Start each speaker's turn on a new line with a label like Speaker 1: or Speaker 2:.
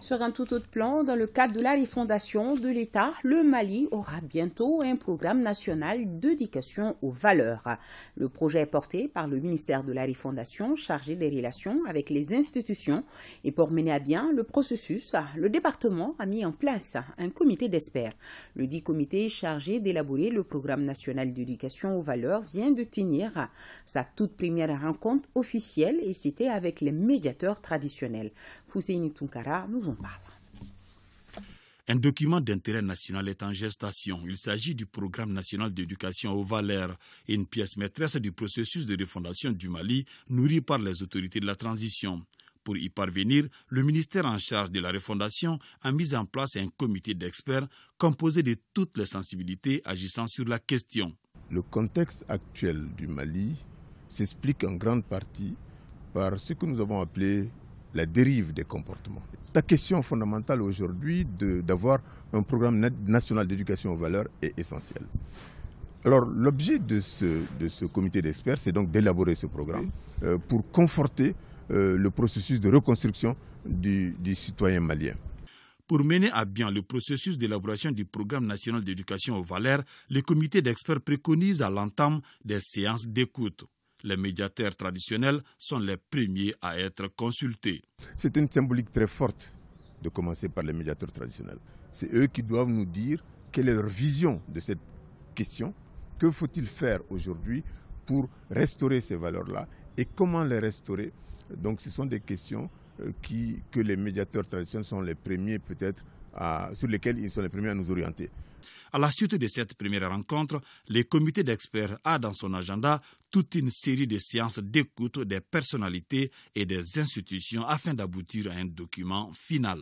Speaker 1: Sur un tout autre plan, dans le cadre de la refondation de l'État, le Mali aura bientôt un programme national d'éducation aux valeurs. Le projet est porté par le ministère de la refondation chargé des relations avec les institutions et pour mener à bien le processus, le département a mis en place un comité d'experts. Le dit comité chargé d'élaborer le programme national d'éducation aux valeurs vient de tenir sa toute première rencontre officielle et citée avec les médiateurs traditionnels. Tunkara nous
Speaker 2: un document d'intérêt national est en gestation. Il s'agit du Programme national d'éducation au Valère, une pièce maîtresse du processus de refondation du Mali nourri par les autorités de la transition. Pour y parvenir, le ministère en charge de la refondation a mis en place un comité d'experts composé de toutes les sensibilités agissant sur la question.
Speaker 3: Le contexte actuel du Mali s'explique en grande partie par ce que nous avons appelé la dérive des comportements. La question fondamentale aujourd'hui d'avoir un programme national d'éducation aux valeurs est essentielle. Alors l'objet de ce, comité d'experts, c'est donc d'élaborer ce programme euh, pour conforter euh, le processus de reconstruction du, du citoyen malien.
Speaker 2: Pour mener à bien le processus d'élaboration du programme national d'éducation aux valeurs, le comité d'experts préconise à l'entame des séances d'écoute les médiateurs traditionnels sont les premiers à être consultés.
Speaker 3: C'est une symbolique très forte de commencer par les médiateurs traditionnels. C'est eux qui doivent nous dire quelle est leur vision de cette question. Que faut-il faire aujourd'hui pour restaurer ces valeurs-là. Et comment les restaurer Donc ce sont des questions euh, que les médiateurs traditionnels sont les premiers peut-être sur lesquels ils sont les premiers à nous orienter. À la suite de cette première
Speaker 2: rencontre, le comité d'experts a dans son agenda toute une série de séances d'écoute des personnalités et des institutions afin d'aboutir à un document final.